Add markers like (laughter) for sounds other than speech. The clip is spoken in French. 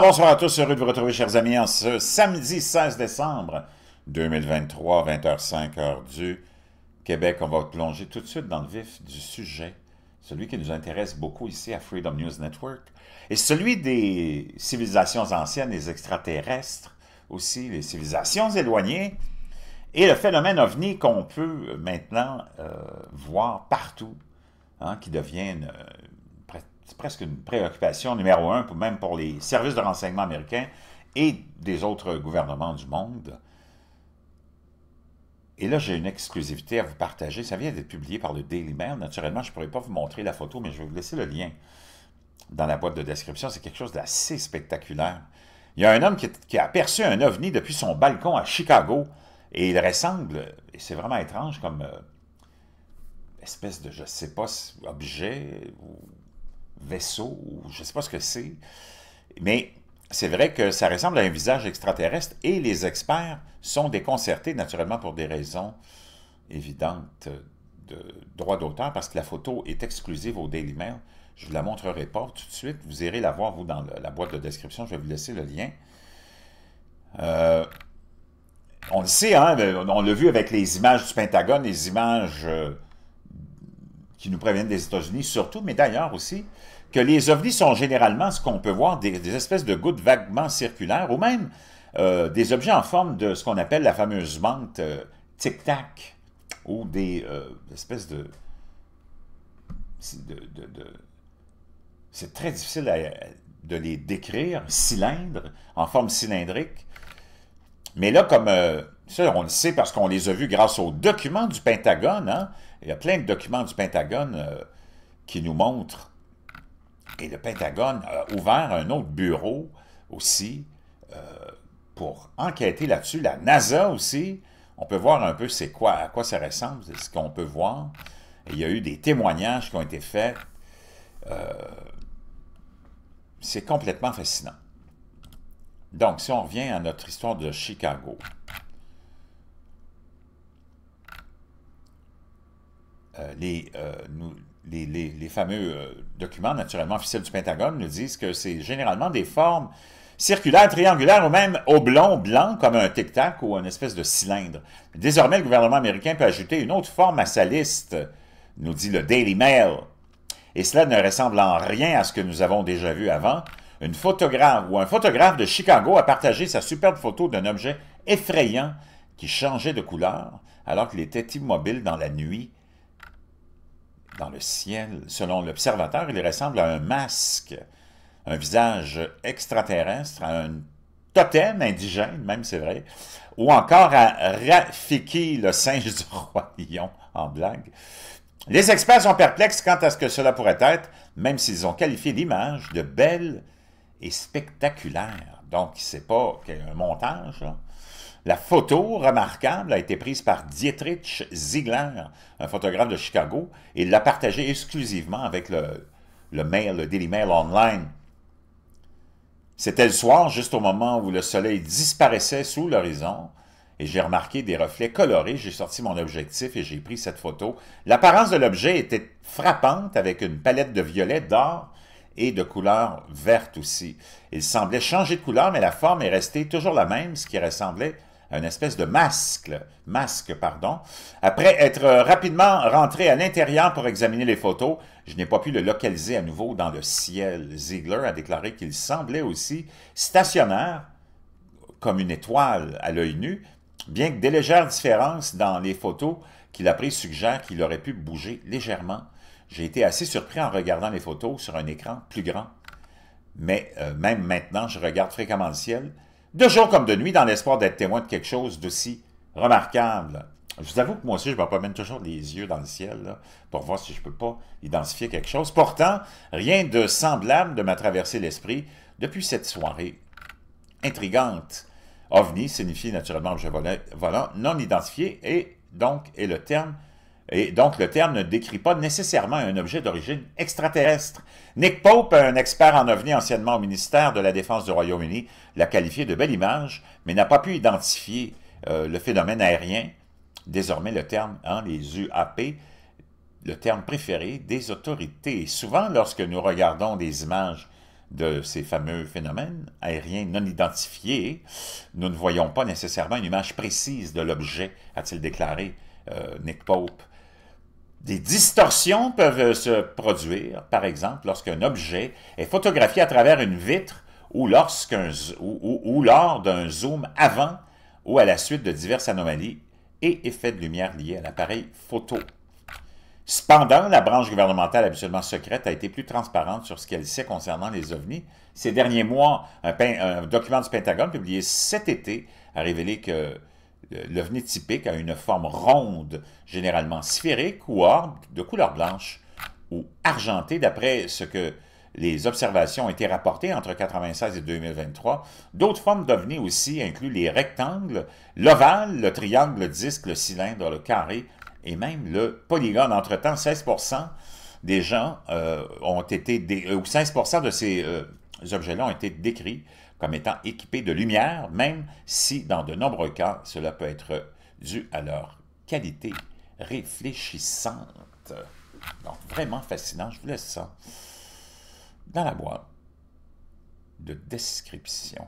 bonsoir à tous, heureux de vous retrouver, chers amis, en ce samedi 16 décembre 2023, 20h05, heure du Québec. On va plonger tout de suite dans le vif du sujet, celui qui nous intéresse beaucoup ici à Freedom News Network, et celui des civilisations anciennes, des extraterrestres, aussi les civilisations éloignées, et le phénomène ovni qu'on peut maintenant euh, voir partout, hein, qui devient euh, c'est presque une préoccupation numéro un, pour, même pour les services de renseignement américains et des autres gouvernements du monde. Et là, j'ai une exclusivité à vous partager. Ça vient d'être publié par le Daily Mail. Naturellement, je ne pourrais pas vous montrer la photo, mais je vais vous laisser le lien dans la boîte de description. C'est quelque chose d'assez spectaculaire. Il y a un homme qui, a aperçu un ovni depuis son balcon à Chicago et il ressemble, et c'est vraiment étrange comme euh, espèce de, je ne sais pas, objet ou ou je ne sais pas ce que c'est. Mais c'est vrai que ça ressemble à un visage extraterrestre et les experts sont déconcertés, naturellement, pour des raisons évidentes de droit d'auteur, parce que la photo est exclusive au Daily Mail. Je ne vous la montrerai pas tout de suite. Vous irez la voir, vous, dans la boîte de description. Je vais vous laisser le lien. Euh, on le sait, hein, on l'a vu avec les images du Pentagone, les images euh, qui nous préviennent des États-Unis surtout, mais d'ailleurs aussi, que les ovnis sont généralement ce qu'on peut voir, des, espèces de gouttes vaguement circulaires ou même euh, des objets en forme de ce qu'on appelle la fameuse menthe euh, tic-tac ou euh, des espèces de... c'est très difficile de les décrire, cylindres, en forme cylindrique. Mais là, comme ça, on le sait parce qu'on les a vus grâce aux documents du Pentagone, hein? il y a plein de documents du Pentagone qui nous montrent et le Pentagone a ouvert un autre bureau aussi euh, pour enquêter là-dessus. La NASA aussi, on peut voir un peu c'est quoi, à quoi ça ressemble, ce qu'on peut voir. il y a eu des témoignages qui ont été faits. Euh, c'est complètement fascinant. Donc, si on revient à notre histoire de Chicago. Euh, les, nous, les, fameux euh, documents naturellement officiels du Pentagone nous disent que c'est généralement des formes circulaires, triangulaires ou même oblongs, blancs, comme un tic-tac ou une espèce de cylindre. Désormais, le gouvernement américain peut ajouter une autre forme à sa liste, nous dit le Daily Mail. Et cela ne ressemble en rien à ce que nous avons déjà vu avant. Une photographe ou un photographe de Chicago a partagé sa superbe photo d'un objet effrayant qui changeait de couleur alors qu'il était immobile dans la nuit dans le ciel. Selon l'observateur, il ressemble à un masque, un visage extraterrestre, à un totem indigène, même c'est vrai, ou encore à Rafiki, le singe du (laughs) roi lion, en blague. Les experts sont perplexes quant à ce que cela pourrait être, même s'ils ont qualifié l'image de belle et spectaculaire. Donc, n'est pas un montage, là. La photo remarquable a été prise par Dietrich Ziegler, un photographe de Chicago, et il l'a partagée exclusivement avec le, le mail, le Daily Mail Online. C'était le soir, juste au moment où le soleil disparaissait sous l'horizon, et j'ai remarqué des reflets colorés. J'ai sorti mon objectif et j'ai pris cette photo. L'apparence de l'objet était frappante avec une palette de violet, d'or et de couleur verte aussi. Il semblait changer de couleur, mais la forme est restée toujours la même, ce qui ressemblait un espèce de masque, masque pardon. Après être rapidement rentré à l'intérieur pour examiner les photos, je n'ai pas pu le localiser à nouveau dans le ciel. Ziegler a déclaré qu'il semblait aussi stationnaire, comme une étoile à l'œil nu, bien que des légères différences dans les photos qu'il a prises suggèrent qu'il aurait pu bouger légèrement. J'ai été assez surpris en regardant les photos sur un écran plus grand. Mais euh, même maintenant, je regarde fréquemment le ciel de jour comme de nuit, dans l'espoir d'être témoin de quelque chose d'aussi remarquable. Je vous avoue que moi aussi, je me promène toujours les yeux dans le ciel pour voir si je ne peux pas identifier quelque chose. Pourtant, rien de semblable ne m'a traversé l'esprit depuis cette soirée intrigante. OVNI signifie naturellement objet volant non identifié et donc est le terme et donc, le terme ne décrit pas nécessairement un objet d'origine extraterrestre. Nick Pope, un expert en ovni anciennement au ministère de la Défense du Royaume-Uni, l'a qualifié de belle image, mais n'a pas pu identifier euh, le phénomène aérien. Désormais, le terme, hein, les UAP, le terme préféré des autorités. souvent, lorsque nous regardons des images de ces fameux phénomènes aériens non identifiés, nous ne voyons pas nécessairement une image précise de l'objet, a-t-il déclaré euh, Nick Pope. Des distorsions peuvent euh, se produire, par exemple, lorsqu'un objet est photographié à travers une vitre ou, lorsqu'un, ou, lors d'un zoom avant ou à la suite de diverses anomalies et effets de lumière liés à l'appareil photo. Cependant, la branche gouvernementale habituellement secrète a été plus transparente sur ce qu'elle sait concernant les ovnis. Ces derniers mois, un document du Pentagone publié cet été a révélé que euh, L'ovni typique a une forme ronde, généralement sphérique ou orbe de couleur blanche ou argentée d'après ce que les observations ont été rapportées entre 1996 et 2023. D'autres formes d'ovnis aussi incluent les rectangles, l'ovale, le triangle, le disque, le cylindre, le carré et même le polygone. Entre-temps, 16 des gens euh, ont été, euh, ou de ces objets-là ont été décrits comme étant équipés de lumière, même si dans de nombreux cas, cela peut être dû à leur qualité réfléchissante. Donc, vraiment fascinant, je vous laisse ça dans la boîte de description.